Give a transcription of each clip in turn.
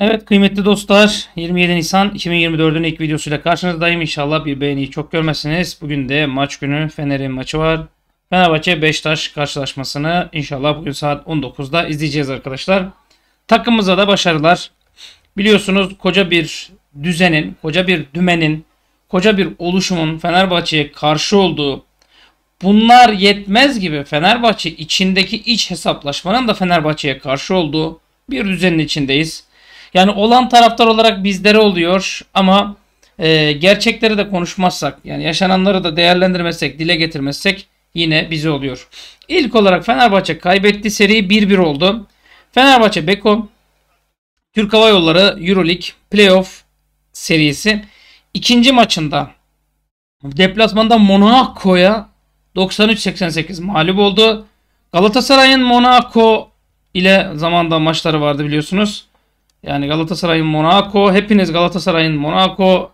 Evet kıymetli dostlar 27 Nisan 2024'ün ilk videosuyla karşınızdayım. İnşallah bir beğeniyi çok görmezsiniz. Bugün de maç günü Fener'in maçı var. Fenerbahçe Beşiktaş karşılaşmasını inşallah bugün saat 19'da izleyeceğiz arkadaşlar. Takımımıza da başarılar. Biliyorsunuz koca bir düzenin, koca bir dümenin, koca bir oluşumun Fenerbahçe'ye karşı olduğu bunlar yetmez gibi Fenerbahçe içindeki iç hesaplaşmanın da Fenerbahçe'ye karşı olduğu bir düzenin içindeyiz. Yani olan taraftar olarak bizlere oluyor ama e, gerçekleri de konuşmazsak yani yaşananları da değerlendirmezsek dile getirmezsek yine bize oluyor. İlk olarak Fenerbahçe kaybetti seri 1-1 oldu. Fenerbahçe Beko Türk Hava Yolları Euroleague Playoff serisi ikinci maçında deplasmanda Monaco'ya 93-88 mağlup oldu. Galatasaray'ın Monaco ile zamanda maçları vardı biliyorsunuz. Yani Galatasaray'ın Monaco, hepiniz Galatasaray'ın Monaco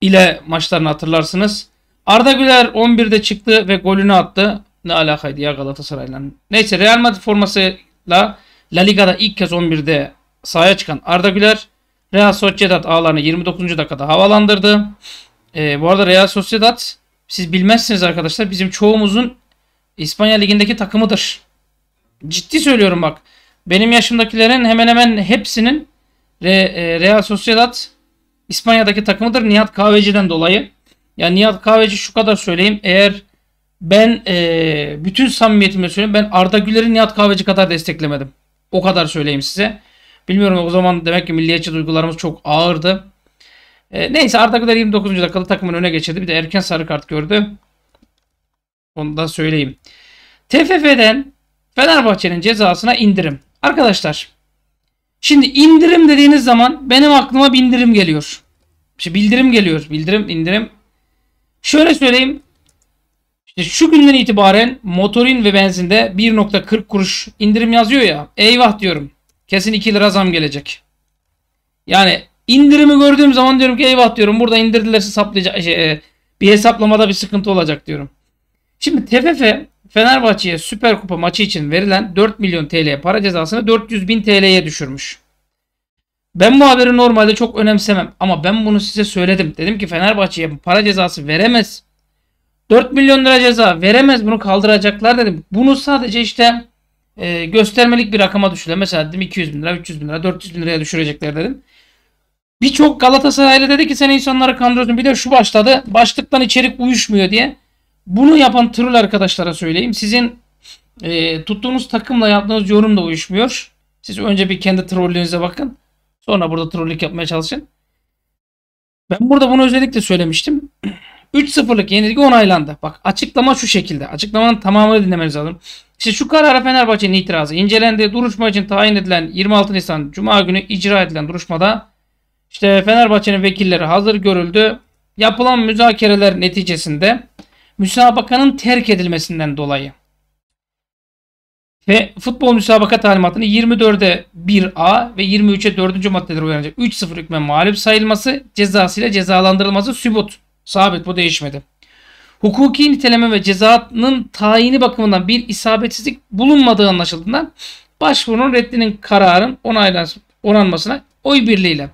ile maçlarını hatırlarsınız. Arda Güler 11'de çıktı ve golünü attı. Ne alakaydı ya Galatasaray'la. Neyse Real Madrid formasıyla La Liga'da ilk kez 11'de sahaya çıkan Arda Güler Real Sociedad ağlarını 29. dakikada havalandırdı. Ee, bu arada Real Sociedad siz bilmezsiniz arkadaşlar bizim çoğumuzun İspanya Ligi'ndeki takımıdır. Ciddi söylüyorum bak. Benim yaşımdakilerin hemen hemen hepsinin e, Real Sociedad İspanya'daki takımıdır Nihat Kahveci'den dolayı. Yani Nihat Kahveci şu kadar söyleyeyim. Eğer ben e, bütün samimiyetimle söyleyeyim. Ben Arda Güler'i Nihat Kahveci kadar desteklemedim. O kadar söyleyeyim size. Bilmiyorum o zaman demek ki milliyetçi duygularımız çok ağırdı. E, neyse Arda Güler 29. dakikada takımın öne geçirdi. Bir de erken sarı kart gördü. Onu da söyleyeyim. TFF'den Fenerbahçe'nin cezasına indirim. Arkadaşlar şimdi indirim dediğiniz zaman benim aklıma bildirim geliyor. İşte bildirim geliyor. Bildirim, indirim. Şöyle söyleyeyim. İşte şu günden itibaren motorin ve benzinde 1.40 kuruş indirim yazıyor ya. Eyvah diyorum. Kesin 2 lira zam gelecek. Yani indirimi gördüğüm zaman diyorum ki eyvah diyorum. Burada indirdilerse saplayacak şey, e, bir hesaplamada bir sıkıntı olacak diyorum. Şimdi TFF Fenerbahçe'ye Süper Kupa maçı için verilen 4 milyon TL para cezasını 400 bin TL'ye düşürmüş. Ben bu haberi normalde çok önemsemem ama ben bunu size söyledim. Dedim ki Fenerbahçe'ye para cezası veremez. 4 milyon lira ceza veremez bunu kaldıracaklar dedim. Bunu sadece işte e, göstermelik bir rakama düşürüyor. Mesela dedim 200 bin lira, 300 bin lira, 400 bin liraya düşürecekler dedim. Birçok Galatasaraylı dedi ki sen insanları kandırıyorsun. Bir de şu başladı. Başlıktan içerik uyuşmuyor diye. Bunu yapan troll arkadaşlara söyleyeyim. Sizin e, tuttuğunuz takımla yaptığınız yorum da uyuşmuyor. Siz önce bir kendi trollüğünüze bakın. Sonra burada trollük yapmaya çalışın. Ben burada bunu özellikle söylemiştim. 3-0'lık yenilgi onaylandı. Bak açıklama şu şekilde. Açıklamanın tamamını dinlemeniz lazım. İşte şu karara Fenerbahçe'nin itirazı incelendi. Duruşma için tayin edilen 26 Nisan Cuma günü icra edilen duruşmada işte Fenerbahçe'nin vekilleri hazır görüldü. Yapılan müzakereler neticesinde müsabakanın terk edilmesinden dolayı. Ve futbol müsabaka talimatını 24'e 1A ve 23'e 4. maddeleri uyarınca 3-0 hükmen mağlup sayılması, cezasıyla cezalandırılması sübut. Sabit bu değişmedi. Hukuki niteleme ve cezanın tayini bakımından bir isabetsizlik bulunmadığı anlaşıldığından başvurunun reddinin kararın onanmasına oy birliğiyle.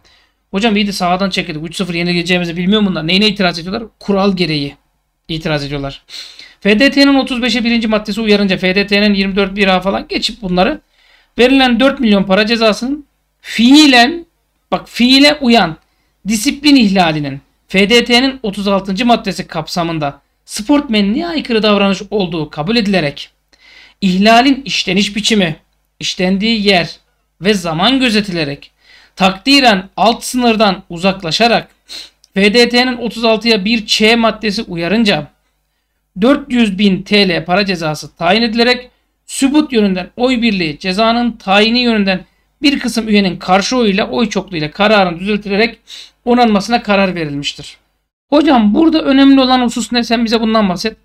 Hocam iyi de sahadan çekildik. 3-0 yenileceğimizi bilmiyor bunlar. Neyine itiraz ediyorlar? Kural gereği itiraz ediyorlar. FDT'nin 35'e 1. maddesi uyarınca FDT'nin 24 bira falan geçip bunları verilen 4 milyon para cezasının fiilen bak fiile uyan disiplin ihlalinin FDT'nin 36. maddesi kapsamında sportmenliğe aykırı davranış olduğu kabul edilerek ihlalin işleniş biçimi, işlendiği yer ve zaman gözetilerek takdiren alt sınırdan uzaklaşarak FDT'nin 36'ya bir Ç maddesi uyarınca 400 bin TL para cezası tayin edilerek sübut yönünden oy birliği cezanın tayini yönünden bir kısım üyenin karşı oyuyla oy çokluğuyla kararın düzeltilerek onanmasına karar verilmiştir. Hocam burada önemli olan husus ne? Sen bize bundan bahset.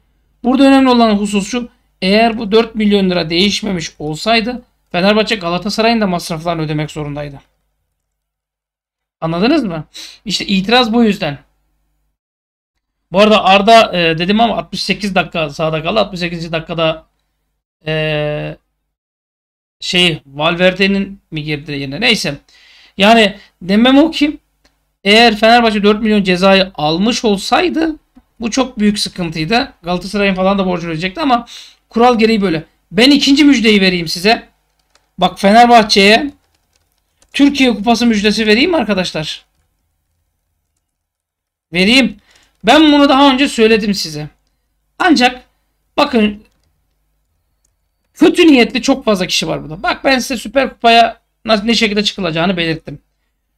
Burada önemli olan husus şu. Eğer bu 4 milyon lira değişmemiş olsaydı Fenerbahçe Galatasaray'ın da masraflarını ödemek zorundaydı. Anladınız mı? İşte itiraz bu yüzden. Bu arada Arda e, dedim ama 68 dakika sağda kaldı. 68. dakikada e, şey Valverde'nin mi girdi yine? Neyse. Yani demem o ki eğer Fenerbahçe 4 milyon cezayı almış olsaydı bu çok büyük sıkıntıydı. Galatasaray'ın falan da borcu ödeyecekti ama kural gereği böyle. Ben ikinci müjdeyi vereyim size. Bak Fenerbahçe'ye Türkiye Kupası müjdesi vereyim arkadaşlar? Vereyim. Ben bunu daha önce söyledim size. Ancak bakın kötü niyetli çok fazla kişi var burada. Bak ben size Süper Kupa'ya ne şekilde çıkılacağını belirttim.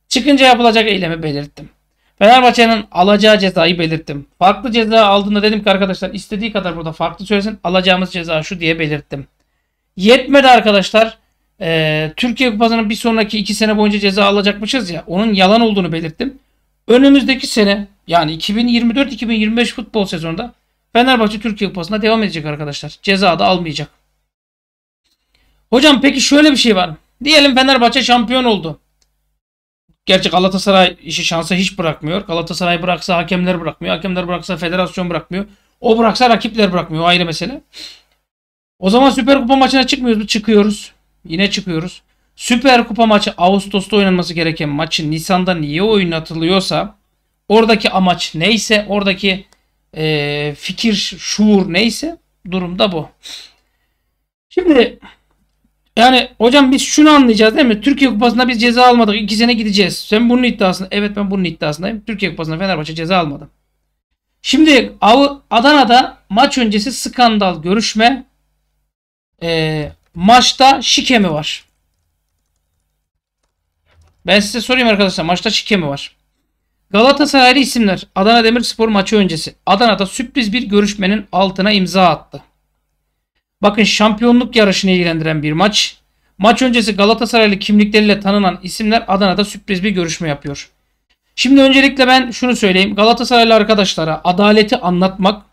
Çıkınca yapılacak eylemi belirttim. Fenerbahçe'nin alacağı cezayı belirttim. Farklı ceza aldığında dedim ki arkadaşlar istediği kadar burada farklı söylesin. Alacağımız ceza şu diye belirttim. Yetmedi arkadaşlar e, Türkiye Kupası'nın bir sonraki iki sene boyunca ceza alacakmışız ya onun yalan olduğunu belirttim. Önümüzdeki sene yani 2024-2025 futbol sezonunda Fenerbahçe Türkiye kupasına devam edecek arkadaşlar. Ceza da almayacak. Hocam peki şöyle bir şey var. Diyelim Fenerbahçe şampiyon oldu. Gerçi Galatasaray işi şansa hiç bırakmıyor. Galatasaray bıraksa hakemler bırakmıyor. Hakemler bıraksa federasyon bırakmıyor. O bıraksa rakipler bırakmıyor. O ayrı mesele. O zaman Süper Kupa maçına çıkmıyoruz. Çıkıyoruz. Yine çıkıyoruz. Süper Kupa maçı Ağustos'ta oynanması gereken maçı Nisan'da niye oynatılıyorsa oradaki amaç neyse oradaki e, fikir şuur neyse durumda bu. Şimdi yani hocam biz şunu anlayacağız değil mi? Türkiye Kupası'nda biz ceza almadık. İki sene gideceğiz. Sen bunun iddiasında. Evet ben bunun iddiasındayım. Türkiye Kupası'nda Fenerbahçe ceza almadı. Şimdi Adana'da maç öncesi skandal görüşme e, Maçta şike mi var? Ben size sorayım arkadaşlar. Maçta şike mi var? Galatasaraylı isimler Adana Demirspor maçı öncesi Adana'da sürpriz bir görüşmenin altına imza attı. Bakın şampiyonluk yarışını ilgilendiren bir maç. Maç öncesi Galatasaraylı kimlikleriyle tanınan isimler Adana'da sürpriz bir görüşme yapıyor. Şimdi öncelikle ben şunu söyleyeyim. Galatasaraylı arkadaşlara adaleti anlatmak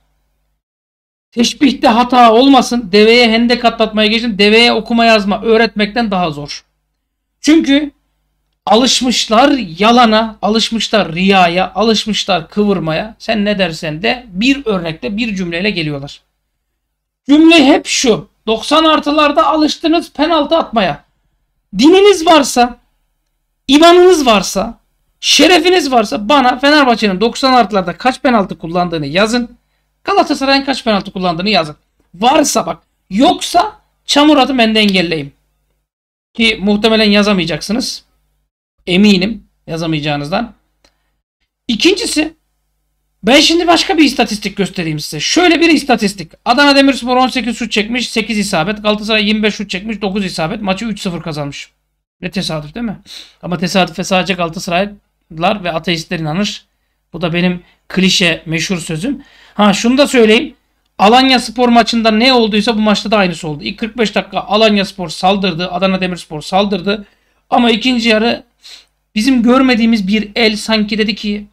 Teşbihte hata olmasın. Deveye hendek atlatmaya geçin. Deveye okuma yazma öğretmekten daha zor. Çünkü alışmışlar yalana, alışmışlar riyaya, alışmışlar kıvırmaya. Sen ne dersen de bir örnekle, bir cümleyle geliyorlar. Cümle hep şu. 90 artılarda alıştınız penaltı atmaya. Dininiz varsa, imanınız varsa, şerefiniz varsa bana Fenerbahçe'nin 90 artılarda kaç penaltı kullandığını yazın. Galatasaray'ın kaç penaltı kullandığını yazın. Varsa bak. Yoksa çamur atı ben de engelleyim. Ki muhtemelen yazamayacaksınız. Eminim yazamayacağınızdan. İkincisi ben şimdi başka bir istatistik göstereyim size. Şöyle bir istatistik. Adana Demirspor 18 şut çekmiş, 8 isabet. Galatasaray 25 şut çekmiş, 9 isabet. Maçı 3-0 kazanmış. Ne tesadüf değil mi? Ama tesadüfe sadece Galatasaraylar ve ateistler inanır. Bu da benim klişe meşhur sözüm. Ha şunu da söyleyeyim. Alanya Spor maçında ne olduysa bu maçta da aynısı oldu. İlk 45 dakika Alanya Spor saldırdı. Adana Demirspor saldırdı. Ama ikinci yarı bizim görmediğimiz bir el sanki dedi ki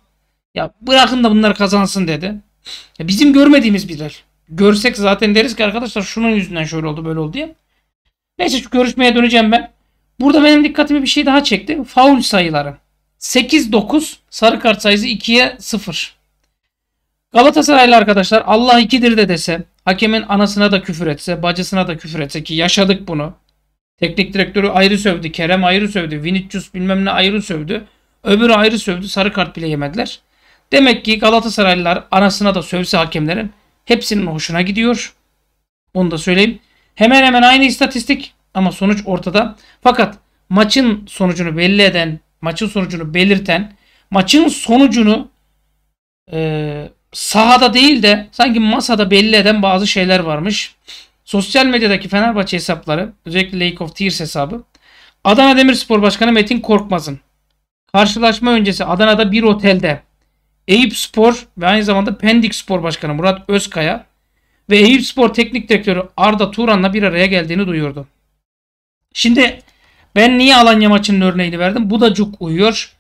ya bırakın da bunlar kazansın dedi. Ya bizim görmediğimiz bir el. Görsek zaten deriz ki arkadaşlar şunun yüzünden şöyle oldu böyle oldu diye. Neyse şu görüşmeye döneceğim ben. Burada benim dikkatimi bir şey daha çekti. Faul sayıları. 8-9 sarı kart sayısı 2'ye 0. Galatasaraylı arkadaşlar Allah ikidir de dese, hakemin anasına da küfür etse, bacısına da küfür etse ki yaşadık bunu. Teknik direktörü ayrı sövdü, Kerem ayrı sövdü, Vinicius bilmem ne ayrı sövdü. Öbürü ayrı sövdü, sarı kart bile yemediler. Demek ki Galatasaraylılar anasına da sövse hakemlerin hepsinin hoşuna gidiyor. Onu da söyleyeyim. Hemen hemen aynı istatistik ama sonuç ortada. Fakat maçın sonucunu belli eden, maçın sonucunu belirten, maçın sonucunu e, sahada değil de sanki masada belli eden bazı şeyler varmış. Sosyal medyadaki Fenerbahçe hesapları özellikle Lake of Tears hesabı Adana Demirspor Başkanı Metin Korkmaz'ın karşılaşma öncesi Adana'da bir otelde Eyüp Spor ve aynı zamanda Pendik Spor Başkanı Murat Özkaya ve Eyüp Spor Teknik Direktörü Arda Turan'la bir araya geldiğini duyurdu. Şimdi ben niye Alanya maçının örneğini verdim? Bu da cuk uyuyor.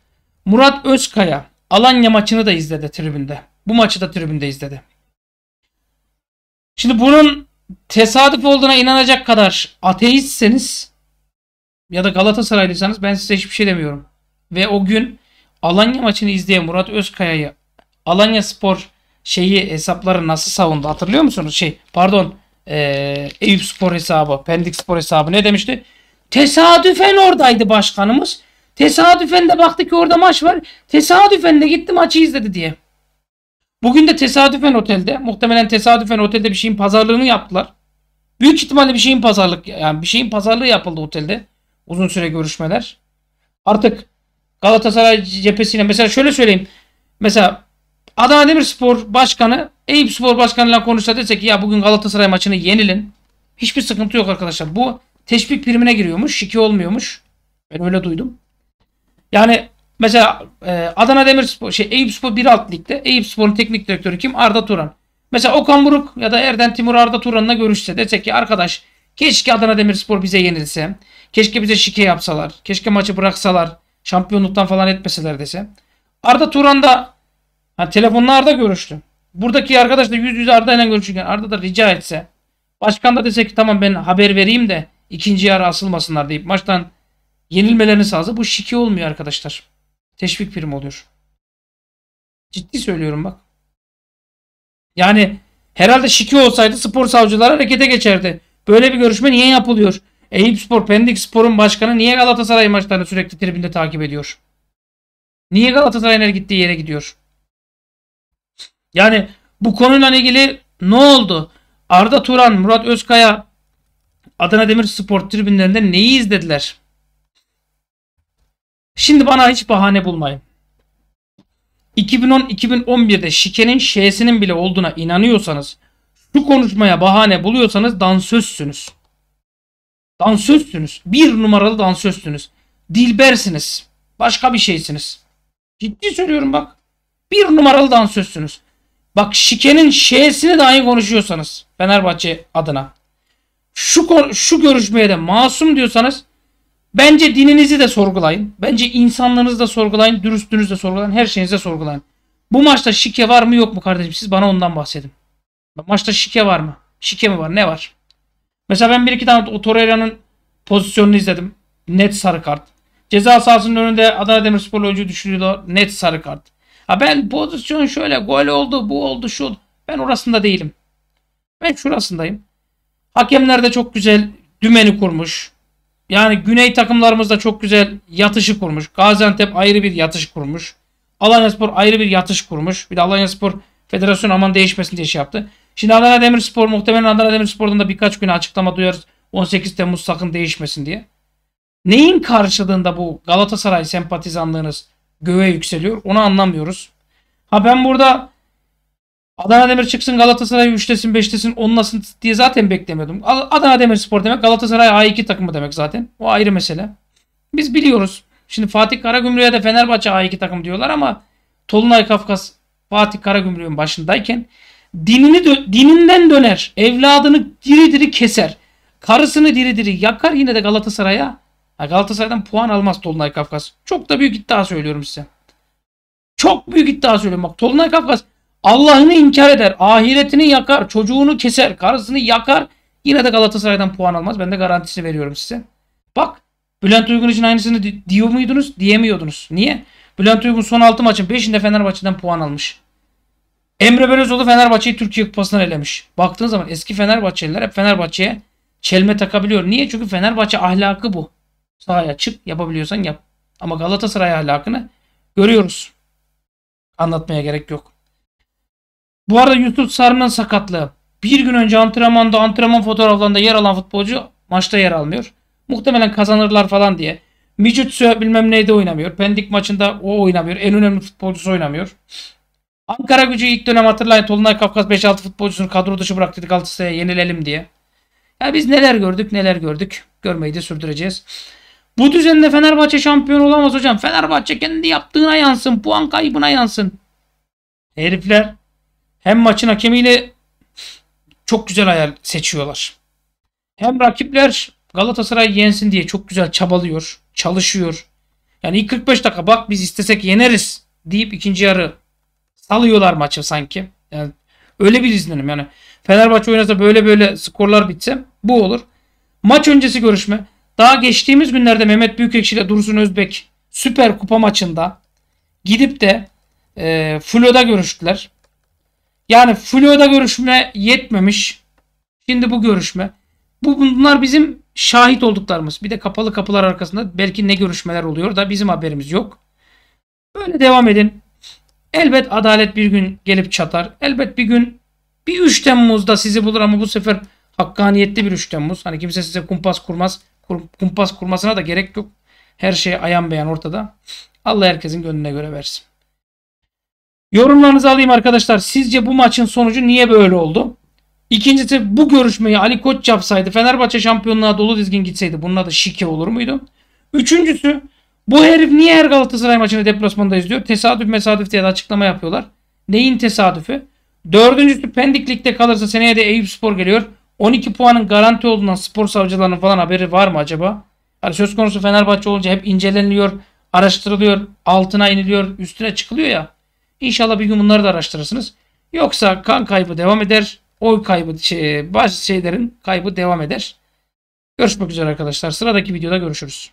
Murat Özkaya Alanya maçını da izledi tribünde. Bu maçı da tribünde izledi. Şimdi bunun tesadüf olduğuna inanacak kadar ateistseniz ya da Galatasaraylıysanız ben size hiçbir şey demiyorum. Ve o gün Alanya maçını izleyen Murat Özkaya'yı Alanya Spor şeyi hesapları nasıl savundu hatırlıyor musunuz? Şey pardon e, Eyüp Spor hesabı, Pendik Spor hesabı ne demişti? Tesadüfen oradaydı başkanımız. Tesadüfen de baktı ki orada maç var. Tesadüfen de gitti maçı izledi diye. Bugün de tesadüfen otelde, muhtemelen tesadüfen otelde bir şeyin pazarlığını yaptılar. Büyük ihtimalle bir şeyin pazarlık yani bir şeyin pazarlığı yapıldı otelde. Uzun süre görüşmeler. Artık Galatasaray cephesine mesela şöyle söyleyeyim. Mesela Adana Demirspor Başkanı Eyüp Spor ile konuşsa dese ki ya bugün Galatasaray maçını yenilin. Hiçbir sıkıntı yok arkadaşlar. Bu teşvik primine giriyormuş. Şiki olmuyormuş. Ben öyle duydum. Yani Mesela e, Adana Demirspor şey Eyüpspor 1 alt ligde. Eyüpspor'un teknik direktörü kim? Arda Turan. Mesela Okan Buruk ya da Erden Timur Arda Turan'la görüşse dese ki arkadaş keşke Adana Demirspor bize yenilse. Keşke bize şike yapsalar. Keşke maçı bıraksalar. Şampiyonluktan falan etmeseler dese. Arda Turan da ha, telefonla Arda görüştü. Buradaki arkadaş da yüz yüze Arda ile görüşürken Arda da rica etse. Başkan da dese ki tamam ben haber vereyim de ikinci yarı asılmasınlar deyip maçtan yenilmelerini sağlasa bu şike olmuyor arkadaşlar teşvik primi oluyor. Ciddi söylüyorum bak. Yani herhalde şiki olsaydı spor savcıları harekete geçerdi. Böyle bir görüşme niye yapılıyor? Eyüp Spor, Pendik Spor'un başkanı niye Galatasaray maçlarını sürekli tribünde takip ediyor? Niye Galatasaray'ın gittiği yere gidiyor? Yani bu konuyla ilgili ne oldu? Arda Turan, Murat Özkaya Adana Demir Demirspor tribünlerinde neyi izlediler? Şimdi bana hiç bahane bulmayın. 2010-2011'de şikenin şeysinin bile olduğuna inanıyorsanız şu konuşmaya bahane buluyorsanız dansözsünüz. Dansözsünüz. Bir numaralı dansözsünüz. Dilbersiniz. Başka bir şeysiniz. Ciddi söylüyorum bak. Bir numaralı dansözsünüz. Bak şikenin şeysini dahi konuşuyorsanız Fenerbahçe adına. Şu, şu görüşmeye de masum diyorsanız Bence dininizi de sorgulayın. Bence insanlarınızı da sorgulayın. Dürüstlüğünüzü de sorgulayın. Her şeyinizi de sorgulayın. Bu maçta şike var mı yok mu kardeşim? Siz bana ondan bahsedin. Maçta şike var mı? Şike mi var? Ne var? Mesela ben bir iki tane o Torreira'nın pozisyonunu izledim. Net sarı kart. Ceza sahasının önünde Adana Demirspor oyuncu düşürüyordu. Net sarı kart. Ha ben pozisyon şöyle gol oldu bu oldu şu oldu. Ben orasında değilim. Ben şurasındayım. Hakemler de çok güzel dümeni kurmuş. Yani güney takımlarımızda çok güzel yatışı kurmuş. Gaziantep ayrı bir yatış kurmuş. Alanyaspor ayrı bir yatış kurmuş. Bir de Alanyaspor federasyon aman değişmesin diye şey yaptı. Şimdi Adana Demirspor muhtemelen Adana Demirspor'dan da birkaç gün açıklama duyarız. 18 Temmuz sakın değişmesin diye. Neyin karşılığında bu Galatasaray sempatizanlığınız göğe yükseliyor? Onu anlamıyoruz. Ha ben burada Adana Demir çıksın Galatasaray 3'tesin 5'tesin 10'lasın diye zaten beklemiyordum. Adana Demir spor demek Galatasaray A2 takımı demek zaten. O ayrı mesele. Biz biliyoruz. Şimdi Fatih Karagümrük'e de Fenerbahçe A2 takım diyorlar ama Tolunay Kafkas Fatih Karagümrük'ün başındayken dinini dö dininden döner. Evladını diri diri keser. Karısını diri diri yakar yine de Galatasaray'a. Galatasaray'dan puan almaz Tolunay Kafkas. Çok da büyük iddia söylüyorum size. Çok büyük iddia söylüyorum. Bak Tolunay Kafkas Allah'ını inkar eder, ahiretini yakar, çocuğunu keser, karısını yakar. Yine de Galatasaray'dan puan almaz. Ben de garantisini veriyorum size. Bak Bülent Uygun için aynısını di diyor muydunuz? Diyemiyordunuz. Niye? Bülent Uygun son 6 maçın 5'inde Fenerbahçe'den puan almış. Emre Belözoğlu Fenerbahçe'yi Türkiye Kupası'ndan elemiş. Baktığın zaman eski Fenerbahçeliler hep Fenerbahçe'ye çelme takabiliyor. Niye? Çünkü Fenerbahçe ahlakı bu. Sahaya çık yapabiliyorsan yap. Ama Galatasaray ahlakını görüyoruz. Anlatmaya gerek yok. Bu arada Yusuf Sarı'nın sakatlığı. Bir gün önce antrenmanda antrenman fotoğraflarında yer alan futbolcu maçta yer almıyor. Muhtemelen kazanırlar falan diye. Mijutsu bilmem neyde oynamıyor. Pendik maçında o oynamıyor. En önemli futbolcusu oynamıyor. Ankara gücü ilk dönem hatırlayın Tolunay Kafkas 5-6 futbolcusunu kadro dışı bıraktı Galatasaray'a yenilelim diye. Ya biz neler gördük neler gördük. Görmeyi de sürdüreceğiz. Bu düzenle Fenerbahçe şampiyon olamaz hocam. Fenerbahçe kendi yaptığına yansın. Puan kaybına yansın. Herifler hem maçın hakemiyle çok güzel ayar seçiyorlar. Hem rakipler Galatasaray yensin diye çok güzel çabalıyor, çalışıyor. Yani ilk 45 dakika bak biz istesek yeneriz deyip ikinci yarı salıyorlar maçı sanki. Yani öyle bir izlenim yani. Fenerbahçe oynasa böyle böyle skorlar bitse bu olur. Maç öncesi görüşme. Daha geçtiğimiz günlerde Mehmet Büyükekşi ile Dursun Özbek Süper Kupa maçında gidip de e, Flo'da görüştüler. Yani fluoda görüşme yetmemiş. Şimdi bu görüşme. Bu bunlar bizim şahit olduklarımız. Bir de kapalı kapılar arkasında belki ne görüşmeler oluyor da bizim haberimiz yok. Böyle devam edin. Elbet adalet bir gün gelip çatar. Elbet bir gün bir 3 Temmuz'da sizi bulur ama bu sefer hakkaniyetli bir 3 Temmuz. Hani kimse size kumpas kurmaz. Kumpas kurmasına da gerek yok. Her şey ayan beyan ortada. Allah herkesin gönlüne göre versin. Yorumlarınızı alayım arkadaşlar. Sizce bu maçın sonucu niye böyle oldu? İkincisi bu görüşmeyi Ali Koç yapsaydı Fenerbahçe şampiyonluğa dolu dizgin gitseydi bunun adı şike olur muydu? Üçüncüsü bu herif niye her Galatasaray maçını deplasmanda izliyor? Tesadüf mesadüf diye de açıklama yapıyorlar. Neyin tesadüfi? Dördüncüsü Pendiklik'te kalırsa seneye de Eyüp Spor geliyor. 12 puanın garanti olduğundan spor savcılarının falan haberi var mı acaba? Yani söz konusu Fenerbahçe olunca hep inceleniliyor, araştırılıyor, altına iniliyor, üstüne çıkılıyor ya. İnşallah bir gün bunları da araştırırsınız. Yoksa kan kaybı devam eder. Oy kaybı, şey, bazı şeylerin kaybı devam eder. Görüşmek üzere arkadaşlar. Sıradaki videoda görüşürüz.